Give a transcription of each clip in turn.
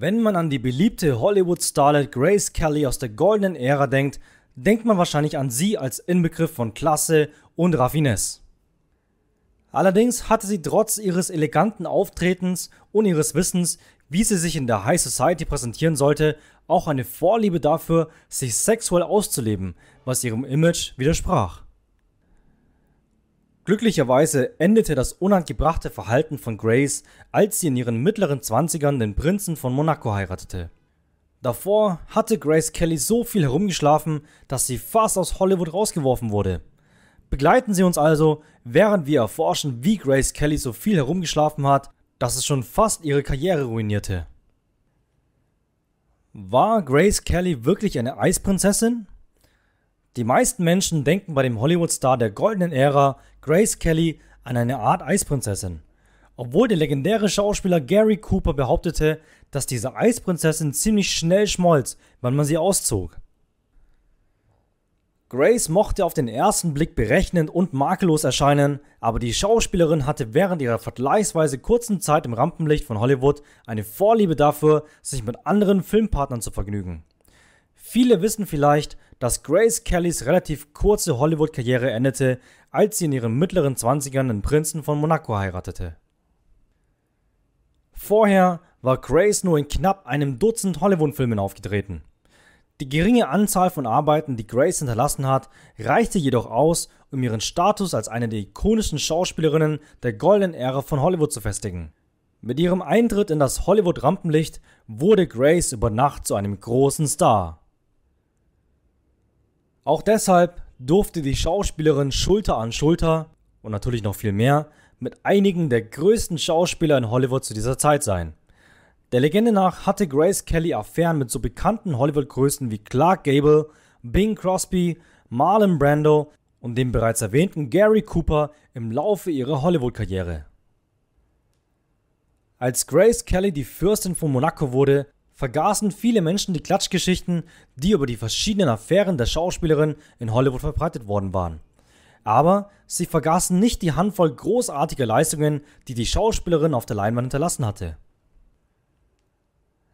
Wenn man an die beliebte Hollywood-Starlet Grace Kelly aus der goldenen Ära denkt, denkt man wahrscheinlich an sie als Inbegriff von Klasse und Raffinesse. Allerdings hatte sie trotz ihres eleganten Auftretens und ihres Wissens, wie sie sich in der High Society präsentieren sollte, auch eine Vorliebe dafür, sich sexuell auszuleben, was ihrem Image widersprach. Glücklicherweise endete das unangebrachte Verhalten von Grace, als sie in ihren mittleren Zwanzigern den Prinzen von Monaco heiratete. Davor hatte Grace Kelly so viel herumgeschlafen, dass sie fast aus Hollywood rausgeworfen wurde. Begleiten Sie uns also, während wir erforschen, wie Grace Kelly so viel herumgeschlafen hat, dass es schon fast ihre Karriere ruinierte. War Grace Kelly wirklich eine Eisprinzessin? Die meisten Menschen denken bei dem Hollywood-Star der goldenen Ära Grace Kelly an eine Art Eisprinzessin. Obwohl der legendäre Schauspieler Gary Cooper behauptete, dass diese Eisprinzessin ziemlich schnell schmolz, wenn man sie auszog. Grace mochte auf den ersten Blick berechnend und makellos erscheinen, aber die Schauspielerin hatte während ihrer vergleichsweise kurzen Zeit im Rampenlicht von Hollywood eine Vorliebe dafür, sich mit anderen Filmpartnern zu vergnügen. Viele wissen vielleicht, dass Grace Kellys relativ kurze Hollywood-Karriere endete, als sie in ihren mittleren 20ern den Prinzen von Monaco heiratete. Vorher war Grace nur in knapp einem Dutzend Hollywood-Filmen aufgetreten. Die geringe Anzahl von Arbeiten, die Grace hinterlassen hat, reichte jedoch aus, um ihren Status als eine der ikonischen Schauspielerinnen der goldenen Ära von Hollywood zu festigen. Mit ihrem Eintritt in das Hollywood-Rampenlicht wurde Grace über Nacht zu einem großen Star. Auch deshalb durfte die Schauspielerin Schulter an Schulter und natürlich noch viel mehr mit einigen der größten Schauspieler in Hollywood zu dieser Zeit sein. Der Legende nach hatte Grace Kelly Affären mit so bekannten Hollywood-Größen wie Clark Gable, Bing Crosby, Marlon Brando und dem bereits erwähnten Gary Cooper im Laufe ihrer Hollywood-Karriere. Als Grace Kelly die Fürstin von Monaco wurde, vergaßen viele Menschen die Klatschgeschichten, die über die verschiedenen Affären der Schauspielerin in Hollywood verbreitet worden waren. Aber sie vergaßen nicht die Handvoll großartiger Leistungen, die die Schauspielerin auf der Leinwand hinterlassen hatte.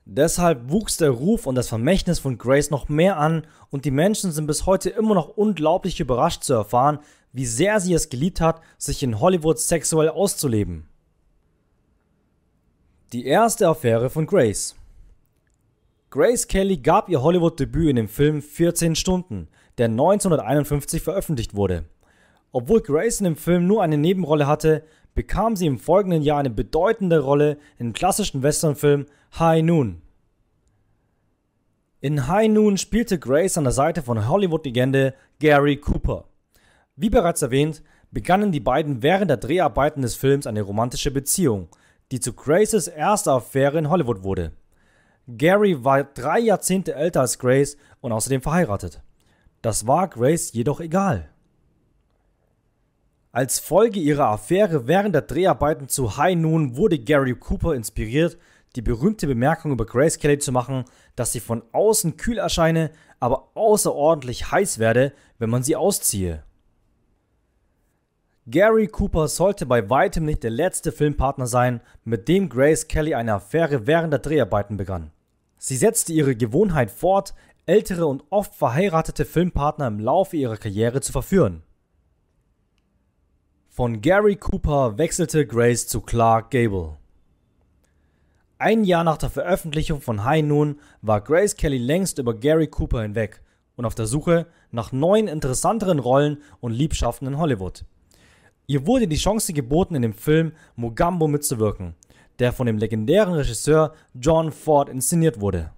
Deshalb wuchs der Ruf und das Vermächtnis von Grace noch mehr an und die Menschen sind bis heute immer noch unglaublich überrascht zu erfahren, wie sehr sie es geliebt hat, sich in Hollywood sexuell auszuleben. Die erste Affäre von Grace. Grace Kelly gab ihr Hollywood-Debüt in dem Film 14 Stunden, der 1951 veröffentlicht wurde. Obwohl Grace in dem Film nur eine Nebenrolle hatte, bekam sie im folgenden Jahr eine bedeutende Rolle im klassischen Westernfilm High Noon. In High Noon spielte Grace an der Seite von Hollywood-Legende Gary Cooper. Wie bereits erwähnt, begannen die beiden während der Dreharbeiten des Films eine romantische Beziehung, die zu Graces erster Affäre in Hollywood wurde. Gary war drei Jahrzehnte älter als Grace und außerdem verheiratet. Das war Grace jedoch egal. Als Folge ihrer Affäre während der Dreharbeiten zu High Noon wurde Gary Cooper inspiriert, die berühmte Bemerkung über Grace Kelly zu machen, dass sie von außen kühl erscheine, aber außerordentlich heiß werde, wenn man sie ausziehe. Gary Cooper sollte bei weitem nicht der letzte Filmpartner sein, mit dem Grace Kelly eine Affäre während der Dreharbeiten begann. Sie setzte ihre Gewohnheit fort, ältere und oft verheiratete Filmpartner im Laufe ihrer Karriere zu verführen. Von Gary Cooper wechselte Grace zu Clark Gable. Ein Jahr nach der Veröffentlichung von High Noon war Grace Kelly längst über Gary Cooper hinweg und auf der Suche nach neuen interessanteren Rollen und Liebschaften in Hollywood. Ihr wurde die Chance geboten, in dem Film Mugambo mitzuwirken, der von dem legendären Regisseur John Ford inszeniert wurde.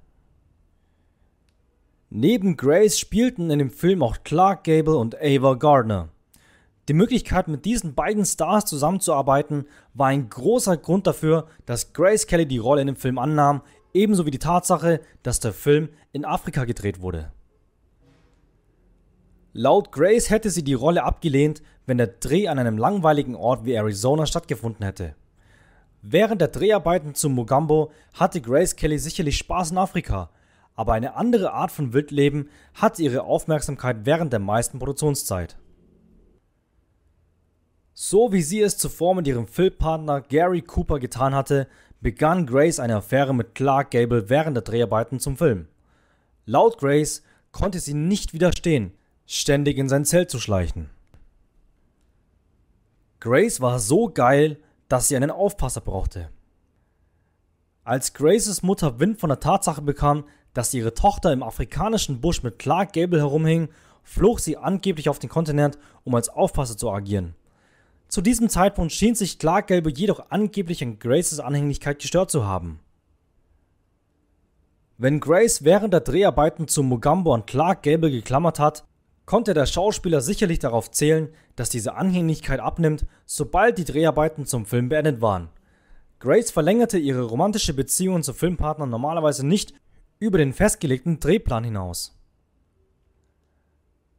Neben Grace spielten in dem Film auch Clark Gable und Ava Gardner. Die Möglichkeit, mit diesen beiden Stars zusammenzuarbeiten, war ein großer Grund dafür, dass Grace Kelly die Rolle in dem Film annahm, ebenso wie die Tatsache, dass der Film in Afrika gedreht wurde. Laut Grace hätte sie die Rolle abgelehnt, wenn der Dreh an einem langweiligen Ort wie Arizona stattgefunden hätte. Während der Dreharbeiten zu Mugambo hatte Grace Kelly sicherlich Spaß in Afrika, aber eine andere Art von Wildleben hatte ihre Aufmerksamkeit während der meisten Produktionszeit. So wie sie es zuvor mit ihrem Filmpartner Gary Cooper getan hatte, begann Grace eine Affäre mit Clark Gable während der Dreharbeiten zum Film. Laut Grace konnte sie nicht widerstehen, ständig in sein Zelt zu schleichen. Grace war so geil, dass sie einen Aufpasser brauchte. Als Graces Mutter Wind von der Tatsache bekam, dass ihre Tochter im afrikanischen Busch mit Clark Gable herumhing, flog sie angeblich auf den Kontinent, um als Aufpasser zu agieren. Zu diesem Zeitpunkt schien sich Clark Gable jedoch angeblich an Graces Anhänglichkeit gestört zu haben. Wenn Grace während der Dreharbeiten zu Mugambo an Clark Gable geklammert hat, konnte der Schauspieler sicherlich darauf zählen, dass diese Anhänglichkeit abnimmt, sobald die Dreharbeiten zum Film beendet waren. Grace verlängerte ihre romantische Beziehung zu Filmpartnern normalerweise nicht über den festgelegten Drehplan hinaus.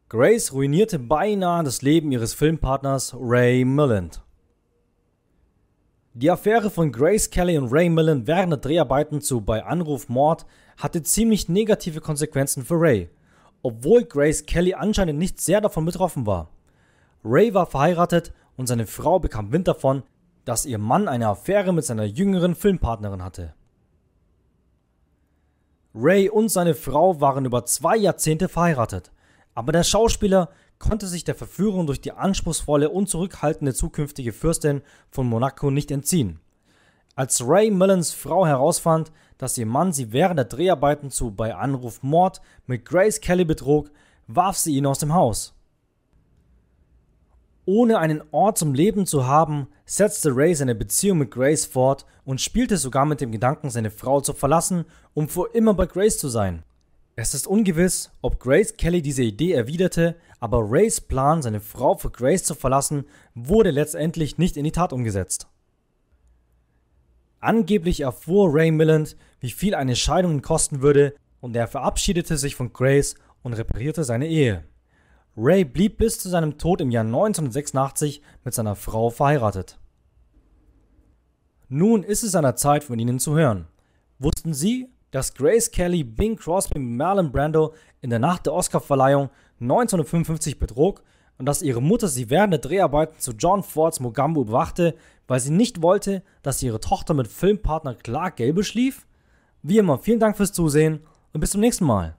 Grace ruinierte beinahe das Leben ihres Filmpartners Ray Milland. Die Affäre von Grace Kelly und Ray Milland während der Dreharbeiten zu Bei Anruf Mord hatte ziemlich negative Konsequenzen für Ray obwohl Grace Kelly anscheinend nicht sehr davon betroffen war. Ray war verheiratet und seine Frau bekam Wind davon, dass ihr Mann eine Affäre mit seiner jüngeren Filmpartnerin hatte. Ray und seine Frau waren über zwei Jahrzehnte verheiratet, aber der Schauspieler konnte sich der Verführung durch die anspruchsvolle und zurückhaltende zukünftige Fürstin von Monaco nicht entziehen. Als Ray Millens Frau herausfand, dass ihr Mann sie während der Dreharbeiten zu Bei Anruf Mord mit Grace Kelly betrog, warf sie ihn aus dem Haus. Ohne einen Ort zum Leben zu haben, setzte Ray seine Beziehung mit Grace fort und spielte sogar mit dem Gedanken, seine Frau zu verlassen, um für immer bei Grace zu sein. Es ist ungewiss, ob Grace Kelly diese Idee erwiderte, aber Rays Plan, seine Frau für Grace zu verlassen, wurde letztendlich nicht in die Tat umgesetzt. Angeblich erfuhr Ray Milland, wie viel eine Scheidung ihn kosten würde, und er verabschiedete sich von Grace und reparierte seine Ehe. Ray blieb bis zu seinem Tod im Jahr 1986 mit seiner Frau verheiratet. Nun ist es an der Zeit, von Ihnen zu hören. Wussten Sie, dass Grace Kelly Bing Crosby mit Marlon Brando in der Nacht der Oscarverleihung 1955 betrug? und dass ihre Mutter sie während der Dreharbeiten zu John Fords Mogambo bewachte, weil sie nicht wollte, dass ihre Tochter mit Filmpartner Clark Gable schlief? Wie immer, vielen Dank fürs Zusehen und bis zum nächsten Mal.